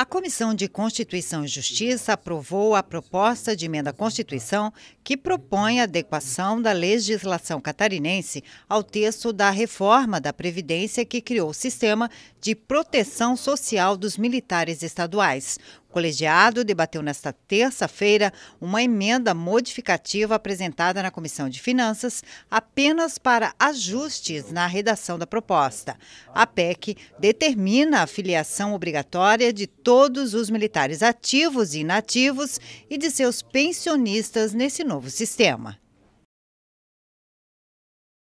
A Comissão de Constituição e Justiça aprovou a proposta de emenda à Constituição que propõe a adequação da legislação catarinense ao texto da reforma da Previdência que criou o sistema de proteção social dos militares estaduais. O colegiado debateu nesta terça-feira uma emenda modificativa apresentada na Comissão de Finanças apenas para ajustes na redação da proposta. A PEC determina a filiação obrigatória de todos os militares ativos e inativos e de seus pensionistas nesse novo sistema.